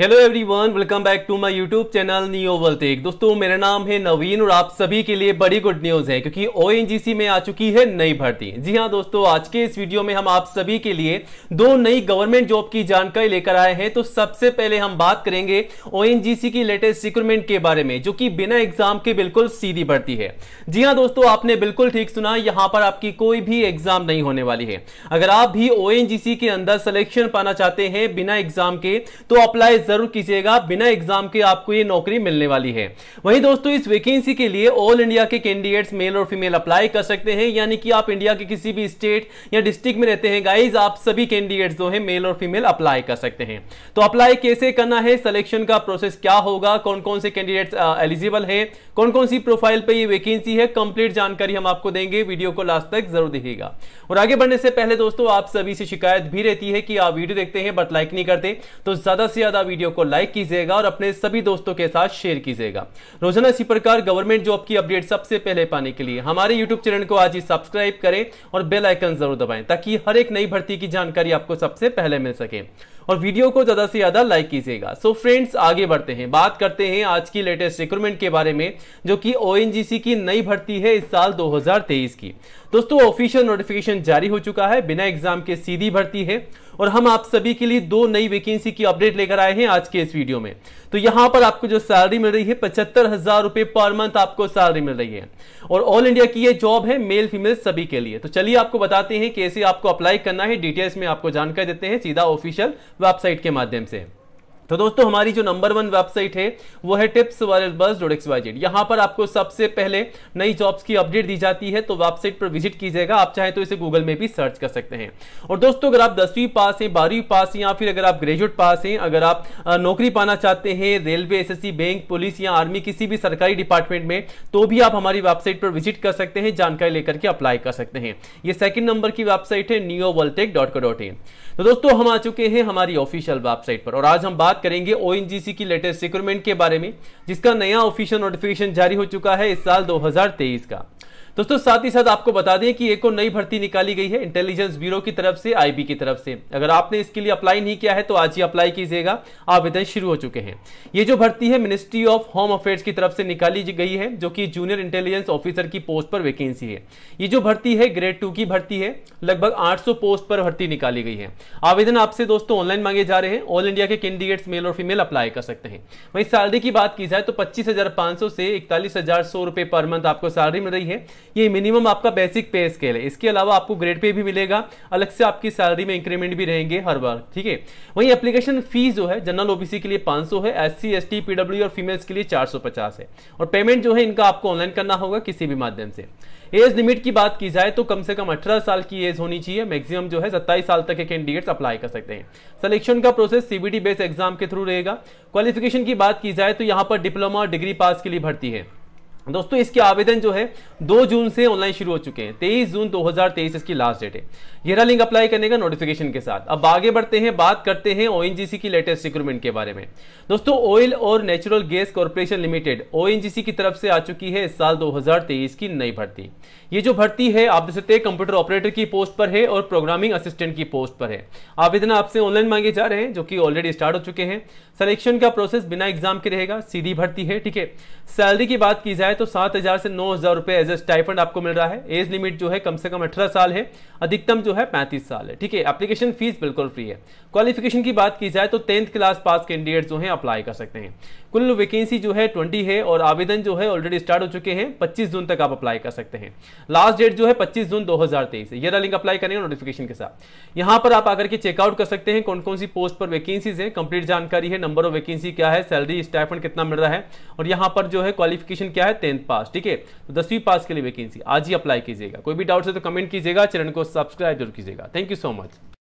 hello everyone welcome back to my YouTube channel Neo Worldtech दोस्तों मेरा नाम है नवीन और आप सभी के लिए बड़ी गुड न्यूज़ है क्योंकि ओएनजीसी में आ चुकी है नई भर्ती जी हाँ दोस्तों आज के इस वीडियो में हम आप सभी के लिए दो नई गवर्नमेंट जॉब की जानकारी लेकर आए हैं तो सबसे पहले हम बात करेंगे ओ की लेटेस्ट रिक्रूटमेंट के बारे में जो कि बिना एग्जाम के बिल्कुल सीधी भर्ती है जी हाँ दोस्तों आपने बिल्कुल ठीक सुना यहाँ पर आपकी कोई भी एग्जाम नहीं होने वाली है अगर आप भी ओ के अंदर सिलेक्शन पाना चाहते हैं बिना एग्जाम के तो अप्लाई जरूर कीजिएगा बिना एग्जाम के आपको ये नौकरी मिलने वाली है वहीं दोस्तों इस वैकेंसी के लिए ऑल इंडिया के कैंडिडेट्स मेल और फीमेल अप्लाई कर सकते हैं यानी कि आप इंडिया के किसी भी स्टेट या डिस्ट्रिक्ट में रहते हैं गाइज आप सभी कैंडिडेट्स जो है मेल और फीमेल अप्लाई कर सकते हैं तो अप्लाई कैसे करना है सिलेक्शन का प्रोसेस क्या होगा कौन कौन से कैंडिडेट्स एलिजिबल है कौन कौन सी प्रोफाइल पर यह वैकेंसी है कंप्लीट जानकारी हम आपको देंगे वीडियो को लास्ट तक जरूर देखिएगा और आगे बढ़ने से पहले दोस्तों आप सभी से शिकायत भी रहती है कि आप वीडियो देखते हैं बट लाइक नहीं करते तो ज्यादा से ज्यादा वीडियो को लाइक कीजिएगा और अपने सभी दोस्तों के साथ शेयर कीजिएगा रोजाना इसी प्रकार गवर्नमेंट जॉब की अपडेट सबसे पहले पाने के लिए हमारे यूट्यूब चैनल को आज ही सब्सक्राइब करें और बेलाइकन जरूर दबाएं ताकि हर एक नई भर्ती की जानकारी आपको सबसे पहले मिल सके और वीडियो को ज्यादा से ज्यादा लाइक कीजिएगा सो फ्रेंड्स आगे बढ़ते हैं बात करते हैं आज की लेटेस्ट रिक्रूटमेंट के बारे में जो कि ओएनजीसी की नई भर्ती है इस साल 2023 की दोस्तों ऑफिशियल नोटिफिकेशन जारी हो चुका है बिना एग्जाम के सीधी भर्ती है और हम आप सभी के लिए दो नई वैकेंसी की अपडेट लेकर आए हैं आज के इस वीडियो में तो यहां पर आपको जो सैलरी मिल रही है पचहत्तर हजार रुपए पर मंथ आपको सैलरी मिल रही है और ऑल इंडिया की ये जॉब है मेल फीमेल सभी के लिए तो चलिए आपको बताते हैं कैसे आपको अप्लाई करना है डिटेल्स में आपको जानकारी देते हैं सीधा ऑफिशियल वेबसाइट के माध्यम से तो दोस्तों हमारी जो नंबर वन वेबसाइट है वो है टिप्स बस डॉट एक्स वाई जेड यहाँ पर आपको सबसे पहले नई जॉब्स की अपडेट दी जाती है तो वेबसाइट पर विजिट कीजिएगा आप चाहे तो इसे गूगल में भी सर्च कर सकते हैं और दोस्तों अगर आप दसवीं पास हैं बारहवीं पास हैं या फिर अगर आप ग्रेजुएट पास हैं अगर आप नौकरी पाना चाहते हैं रेलवे एस बैंक पुलिस या आर्मी किसी भी सरकारी डिपार्टमेंट में तो भी आप हमारी वेबसाइट पर विजिट कर सकते हैं जानकारी लेकर के अप्लाई कर सकते हैं ये सेकंड नंबर की वेबसाइट है नियो तो दोस्तों हम आ चुके हैं हमारी ऑफिशियल वेबसाइट पर और आज हम बात बात करेंगे ओ की लेटेस्ट रिक्रूटमेंट के बारे में जिसका नया ऑफिशियल नोटिफिकेशन जारी हो चुका है इस साल 2023 का दोस्तों साथ ही साथ आपको बता दें कि एक और नई भर्ती निकाली गई है इंटेलिजेंस ब्यूरो की तरफ से आईबी की तरफ से अगर आपने इसके लिए अप्लाई नहीं किया है तो आज ही अप्लाई कीजिएगा आवेदन शुरू हो चुके हैं ये जो भर्ती है मिनिस्ट्री ऑफ होम अफेयर्स की तरफ से निकाली गई है जो कि जूनियर इंटेलिजेंस ऑफिसर की पोस्ट पर वैकेंसी है ये जो भर्ती है ग्रेड टू की भर्ती है लगभग आठ पोस्ट पर भर्ती निकाली गई है आवेदन आपसे दोस्तों ऑनलाइन मांगे जा रहे हैं ऑल इंडिया के कैंडिडेट्स मेल और फीमेल अप्लाई कर सकते हैं वहीं सैलरी की बात की जाए तो पच्चीस से इकतालीस हजार सौ रुपए पर मंथ आपको सैलरी मिल रही है ये मिनिमम आपका बेसिक पे स्केल है इसके अलावा आपको ग्रेड पे भी मिलेगा अलग से आपकी सैलरी में इंक्रीमेंट भी रहेंगे हर बार ठीक है वहीं एप्लीकेशन फीस जो है जनरल ओबीसी के लिए पाँच है एस सी एस पीडब्ल्यू और फीमेल्स के लिए चार है और पेमेंट जो है इनका आपको ऑनलाइन करना होगा किसी भी माध्यम से एज लिमिट की बात की जाए तो कम से कम 18 साल की एज होनी चाहिए मैक्सिमम जो है 27 साल तक के कैंडिडेट्स अप्लाई कर सकते हैं सिलेक्शन का प्रोसेस सीबीटी बेस्ड एग्जाम के थ्रू रहेगा क्वालिफिकेशन की बात की जाए तो यहां पर डिप्लोमा और डिग्री पास के लिए भर्ती है दोस्तों इसके आवेदन जो है 2 जून से ऑनलाइन शुरू हो चुके हैं 23 जून 2023 इसकी लास्ट डेट है घेरा लिंक अप्लाई करने का नोटिफिकेशन के साथ अब आगे बढ़ते हैं बात करते हैं ओएनजीसी की लेटेस्ट रिक्रूटमेंट के बारे में दोस्तों ऑयल और natural gas corporation limited ONGC की तरफ से आ चुकी है इस साल दो की नई भर्ती ये जो भर्ती है आप देख सकते हैं कंप्यूटर ऑपरेटर की पोस्ट पर है और प्रोग्रामिंग असिस्टेंट की पोस्ट पर है आवेदन आपसे ऑनलाइन मांगे जा रहे हैं जो कि ऑलरेडी स्टार्ट हो चुके हैं सिलेक्शन का प्रोसेस बिना एग्जाम के रहेगा सीधी भर्ती है ठीक है सैलरी की बात की जाए है तो सात हजार से नौ हजार रुपए एज ए स्टाइफंड आपको मिल रहा है एज लिमिट जो है कम से कम अठारह साल है अधिकतम जो है पैंतीस साल है ठीक है एप्लीकेशन फीस बिल्कुल फ्री है क्वालिफिकेशन की बात की जाए तो टेंथ क्लास पास कैंडिडेट जो है अप्लाई कर सकते हैं कुल वैकेंसी जो है ट्वेंटी है और आवेदन जो है ऑलरेडी स्टार्ट हो चुके हैं पच्चीस जून तक आप अप्लाई कर सकते हैं लास्ट डेट जो है पच्चीस जून दो हजार लिंक अप्लाई करेंगे नोटिफिकेशन के साथ यहां पर आप आकर के चेकआउट कर सकते हैं कौन कौन सी पोस्ट पर वैकेंसीज है कंप्लीट जानकारी है नंबर ऑफ वैकेंसी क्या है सैलरी स्टाइफंड कितना मिल रहा है और यहाँ पर जो है क्वालिफिकेशन क्या है टेंथ पास ठीक है तो दसवीं पास के लिए वैकेंसी आज ही अप्लाई कीजिएगा कोई भी डाउट है तो कमेंट कीजिएगा चैनल को सब्सक्राइब जरूर कीजिएगा थैंक यू सो मच